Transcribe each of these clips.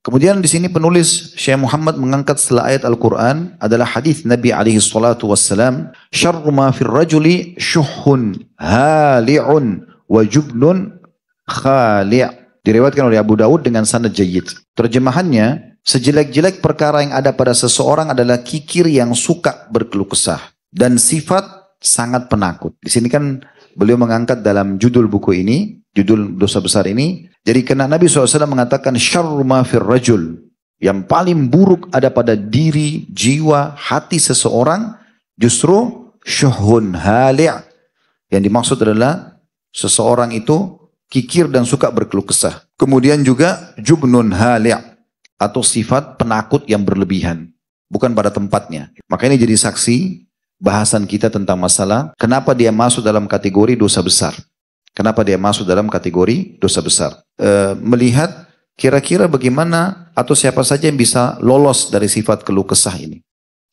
Kemudian di sini penulis Syekh Muhammad mengangkat setelah ayat Al-Quran adalah hadis Nabi alaihi salatu wassalam. Syarru ma fir rajuli syuhun hali'un wa jubnun khali' Diriwayatkan oleh Abu Dawud dengan sanad jayid. Terjemahannya, sejelek-jelek perkara yang ada pada seseorang adalah kikir yang suka berkeluh kesah. Dan sifat sangat penakut. Di sini kan beliau mengangkat dalam judul buku ini, judul dosa besar ini. Jadi kena Nabi SAW mengatakan syarma fir rajul. Yang paling buruk ada pada diri, jiwa, hati seseorang justru syuhun hali'a. Yang dimaksud adalah seseorang itu kikir dan suka berkeluh kesah. Kemudian juga jubnun hali'a atau sifat penakut yang berlebihan. Bukan pada tempatnya. Makanya jadi saksi bahasan kita tentang masalah kenapa dia masuk dalam kategori dosa besar. Kenapa dia masuk dalam kategori dosa besar? E, melihat kira-kira bagaimana atau siapa saja yang bisa lolos dari sifat keluh kesah ini.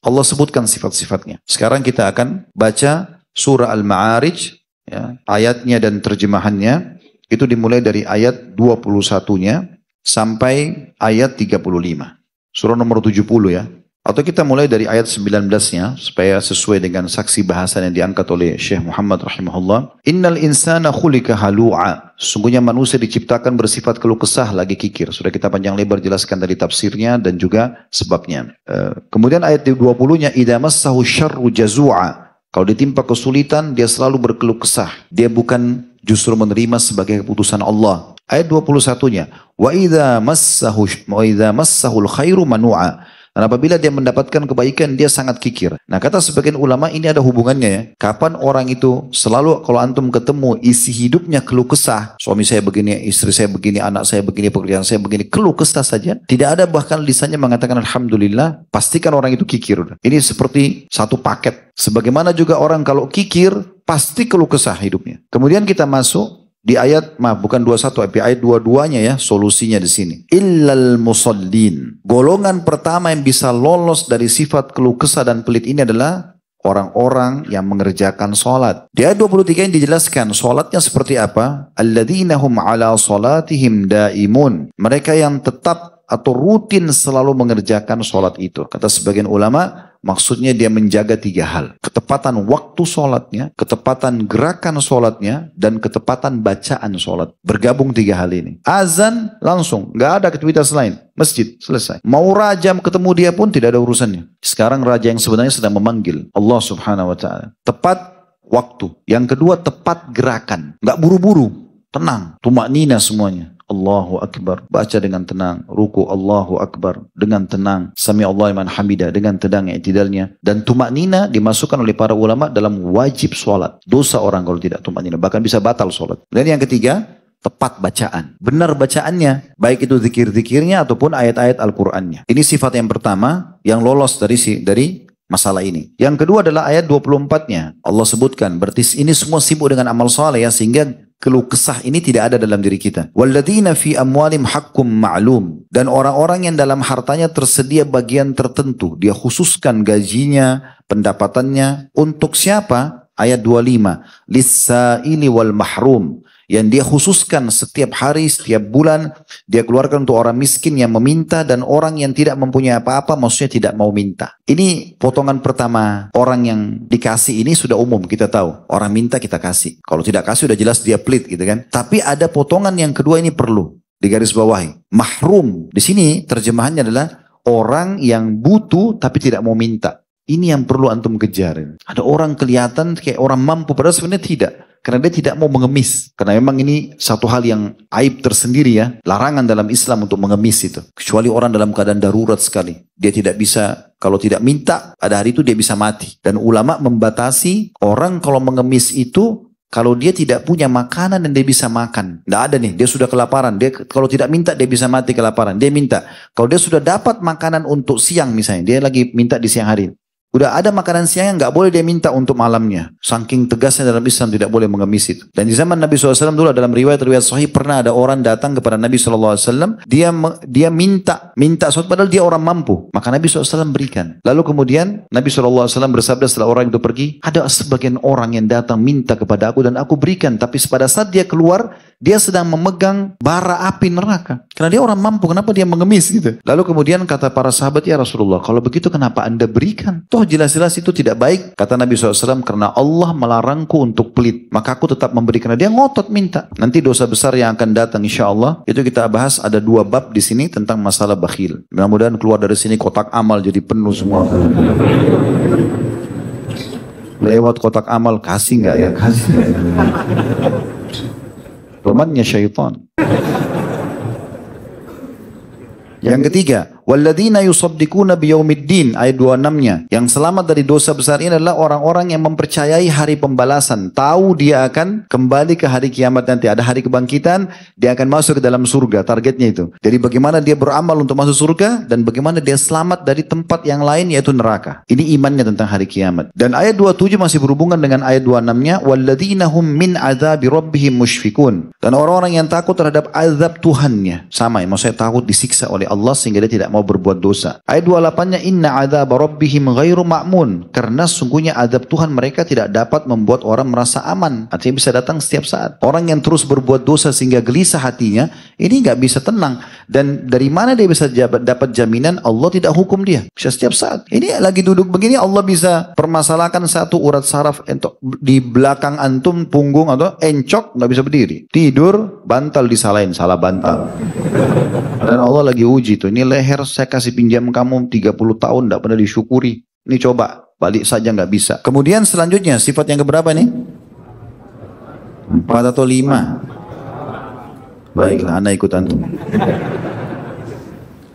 Allah sebutkan sifat-sifatnya. Sekarang kita akan baca surah Al-Ma'arij, ya, ayatnya dan terjemahannya. Itu dimulai dari ayat 21-nya sampai ayat 35. Surah nomor 70 ya. Atau kita mulai dari ayat 19-nya supaya sesuai dengan saksi bahasan yang diangkat oleh Syekh Muhammad rahimahullah. Innal insana khuliqa halu'a. Sungguhnya manusia diciptakan bersifat keluh kesah lagi kikir. Sudah kita panjang lebar jelaskan dari tafsirnya dan juga sebabnya. Eh, kemudian ayat 20-nya idza massahu syarru jazu'a. Kalau ditimpa kesulitan dia selalu berkeluh kesah. Dia bukan justru menerima sebagai keputusan Allah. Ayat 21-nya wa idza massahu wa idza khairu manu'a dan apabila dia mendapatkan kebaikan, dia sangat kikir. Nah kata sebagian ulama ini ada hubungannya ya. Kapan orang itu selalu kalau antum ketemu isi hidupnya keluh kesah. Suami saya begini, istri saya begini, anak saya begini, pekerjaan saya begini. Keluh kesah saja. Tidak ada bahkan lisannya mengatakan Alhamdulillah. Pastikan orang itu kikir. Ini seperti satu paket. Sebagaimana juga orang kalau kikir, pasti keluh kesah hidupnya. Kemudian kita masuk di ayat, maaf bukan 21, tapi ayat dua-duanya ya solusinya di sini. Illal musallin. Golongan pertama yang bisa lolos dari sifat keluh kesah dan pelit ini adalah orang-orang yang mengerjakan sholat. Di ayat 23 yang dijelaskan sholatnya seperti apa? Alladzina hum ala salatihim daimun. Mereka yang tetap atau rutin selalu mengerjakan sholat itu. Kata sebagian ulama, Maksudnya dia menjaga tiga hal. Ketepatan waktu sholatnya, ketepatan gerakan sholatnya, dan ketepatan bacaan sholat. Bergabung tiga hal ini. Azan langsung, nggak ada aktivitas lain. Masjid, selesai. Mau raja ketemu dia pun tidak ada urusannya. Sekarang raja yang sebenarnya sedang memanggil Allah subhanahu wa ta'ala. Tepat waktu. Yang kedua tepat gerakan. Nggak buru-buru. Tenang, tumak nina semuanya. Allahu Akbar. Baca dengan tenang. Ruku Allahu Akbar. Dengan tenang. Sami Allah iman hamidah. Dengan tenang i'tidalnya. Dan tumak nina dimasukkan oleh para ulama dalam wajib sholat. Dosa orang kalau tidak tumak nina. Bahkan bisa batal sholat. Dan yang ketiga, tepat bacaan. Benar bacaannya, baik itu zikir-zikirnya ataupun ayat-ayat Al-Qur'annya. Ini sifat yang pertama yang lolos dari si, dari masalah ini. Yang kedua adalah ayat 24-nya. Allah sebutkan, berarti ini semua sibuk dengan amal soleh ya, sehingga keluh kesah ini tidak ada dalam diri kita. Walladina fi amwalim hakum ma'lum. Dan orang-orang yang dalam hartanya tersedia bagian tertentu. Dia khususkan gajinya, pendapatannya. Untuk siapa? Ayat 25. ini wal mahrum yang dia khususkan setiap hari, setiap bulan, dia keluarkan untuk orang miskin yang meminta dan orang yang tidak mempunyai apa-apa, maksudnya tidak mau minta. Ini potongan pertama orang yang dikasih ini sudah umum kita tahu. Orang minta kita kasih. Kalau tidak kasih sudah jelas dia pelit gitu kan. Tapi ada potongan yang kedua ini perlu di garis bawahi. Mahrum. Di sini terjemahannya adalah orang yang butuh tapi tidak mau minta. Ini yang perlu antum kejarin. Ada orang kelihatan kayak orang mampu, padahal sebenarnya tidak. Karena dia tidak mau mengemis. Karena memang ini satu hal yang aib tersendiri ya. Larangan dalam Islam untuk mengemis itu. Kecuali orang dalam keadaan darurat sekali. Dia tidak bisa, kalau tidak minta, pada hari itu dia bisa mati. Dan ulama membatasi orang kalau mengemis itu kalau dia tidak punya makanan dan dia bisa makan, tidak ada nih, dia sudah kelaparan. Dia kalau tidak minta dia bisa mati kelaparan. Dia minta. Kalau dia sudah dapat makanan untuk siang misalnya, dia lagi minta di siang hari. Udah ada makanan siang yang gak boleh dia minta untuk malamnya. Saking tegasnya dalam Islam tidak boleh mengemis itu. Dan di zaman Nabi SAW dulu dalam riwayat-riwayat sahih pernah ada orang datang kepada Nabi SAW. Dia dia minta, minta sesuatu padahal dia orang mampu. Maka Nabi SAW berikan. Lalu kemudian Nabi SAW bersabda setelah orang itu pergi. Ada sebagian orang yang datang minta kepada aku dan aku berikan. Tapi pada saat dia keluar, dia sedang memegang bara api neraka. Karena dia orang mampu, kenapa dia mengemis gitu. Lalu kemudian kata para sahabat, ya Rasulullah, kalau begitu kenapa anda berikan? Toh jelas-jelas itu tidak baik. Kata Nabi SAW, karena Allah melarangku untuk pelit. Maka aku tetap memberikan. Dia ngotot minta. Nanti dosa besar yang akan datang insya Allah, itu kita bahas ada dua bab di sini tentang masalah bakhil. Mudah-mudahan keluar dari sini kotak amal jadi penuh semua. Lewat kotak amal, kasih nggak ya? Kasih nggak ya? Temannya syaitan. Yang ketiga, Walladzina yusaddiquna biyaumiddin ayat 26-nya. Yang selamat dari dosa besar ini adalah orang-orang yang mempercayai hari pembalasan, tahu dia akan kembali ke hari kiamat nanti ada hari kebangkitan, dia akan masuk ke dalam surga, targetnya itu. Jadi bagaimana dia beramal untuk masuk surga dan bagaimana dia selamat dari tempat yang lain yaitu neraka. Ini imannya tentang hari kiamat. Dan ayat 27 masih berhubungan dengan ayat 26-nya Walladina hum min adzabi rabbihim musyfikun. Dan orang-orang yang takut terhadap azab Tuhannya. Sama ya, maksudnya takut disiksa oleh Allah sehingga dia tidak mau mau berbuat dosa. Ayat 28-nya inna adzab rabbihim ghairu ma'mun karena sungguhnya adab Tuhan mereka tidak dapat membuat orang merasa aman. Artinya bisa datang setiap saat. Orang yang terus berbuat dosa sehingga gelisah hatinya, ini nggak bisa tenang. Dan dari mana dia bisa dapat jaminan Allah tidak hukum dia? Bisa setiap saat. Ini lagi duduk begini Allah bisa permasalahkan satu urat saraf entok di belakang antum punggung atau encok nggak bisa berdiri. Tidur bantal disalahin salah bantal. Dan Allah lagi uji tuh ini leher saya kasih pinjam kamu 30 tahun tidak pernah disyukuri. Ini coba balik saja nggak bisa. Kemudian selanjutnya sifat yang keberapa nih? Empat atau lima? Baiklah, anak ikut antum.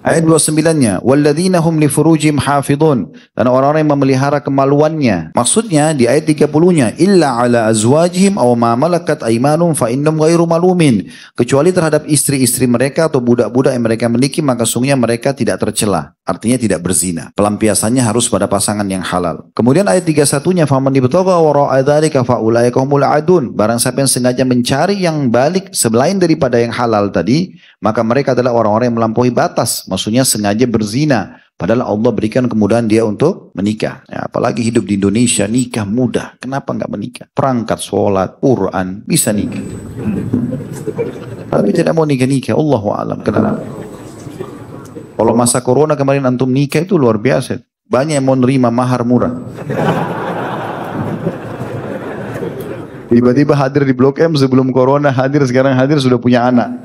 Ayat 29-nya, "Walladzina hum li furujihim hafidun." Dan orang-orang yang memelihara kemaluannya. Maksudnya di ayat 30-nya, "Illa ala azwajihim aw ma malakat aymanum fa innahum ghairu malumin." Kecuali terhadap istri-istri mereka atau budak-budak yang mereka miliki, maka sungguhnya mereka tidak tercela. Artinya tidak berzina. Pelampiasannya harus pada pasangan yang halal. Kemudian ayat 31-nya, "Faman ibtagha wara'a dzalika fa ulaika humul adun." Barang siapa yang sengaja mencari yang balik selain daripada yang halal tadi, maka mereka adalah orang-orang yang melampaui batas Maksudnya sengaja berzina. Padahal Allah berikan kemudahan dia untuk menikah. Ya, apalagi hidup di Indonesia, nikah mudah. Kenapa nggak menikah? Perangkat, sholat, Quran, bisa nikah. Tapi tidak mau nikah-nikah. Allah alam. Kenapa? Kalau masa corona kemarin antum nikah itu luar biasa. Banyak yang mau nerima mahar murah. Tiba-tiba hadir di Blok M sebelum corona hadir, sekarang hadir sudah punya anak.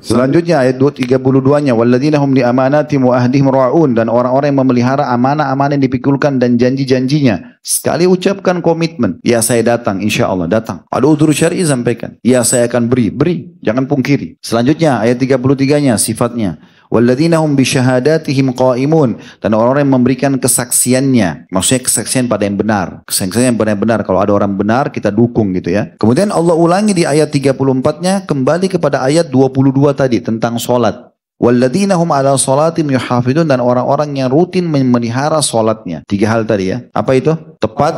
Selanjutnya ayat 232-nya walladzina hum li amanatim wa ahdihim raun dan orang-orang yang memelihara amanah-amanah yang dipikulkan dan janji-janjinya. Sekali ucapkan komitmen, ya saya datang insya Allah datang. Ada udzur syar'i sampaikan, ya saya akan beri, beri, jangan pungkiri. Selanjutnya ayat 33-nya sifatnya walladzina hum bi syahadatihim qaimun dan orang-orang yang memberikan kesaksiannya maksudnya kesaksian pada yang benar kesaksian yang benar benar kalau ada orang benar kita dukung gitu ya kemudian Allah ulangi di ayat 34-nya kembali kepada ayat 22 kedua tadi tentang sholat. Walladzina ala sholatim yuhafidun dan orang-orang yang rutin memelihara sholatnya. Tiga hal tadi ya. Apa itu? Tepat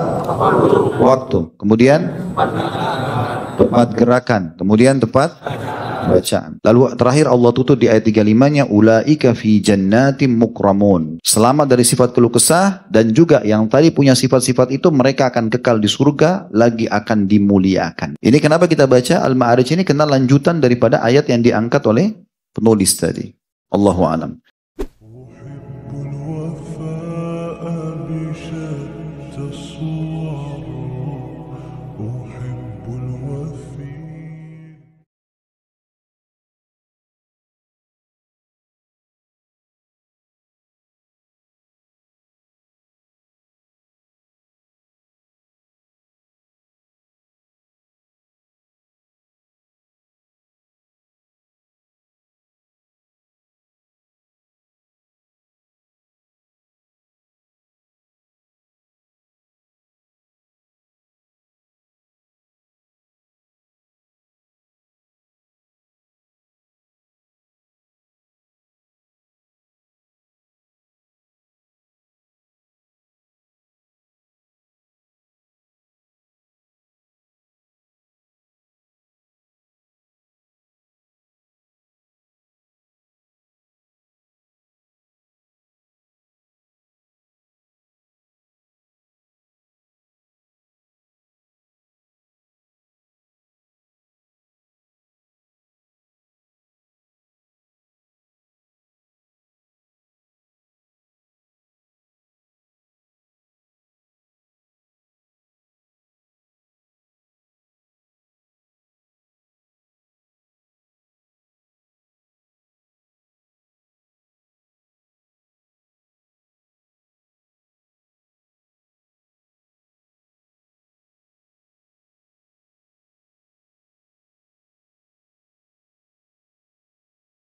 waktu. Kemudian tepat gerakan, kemudian tepat bacaan. Lalu terakhir Allah tutup di ayat 35-nya ulaika fi jannatin mukramun. Selamat dari sifat keluh kesah dan juga yang tadi punya sifat-sifat itu mereka akan kekal di surga lagi akan dimuliakan. Ini kenapa kita baca Al-Ma'arij ini kena lanjutan daripada ayat yang diangkat oleh penulis tadi. Allahu alam.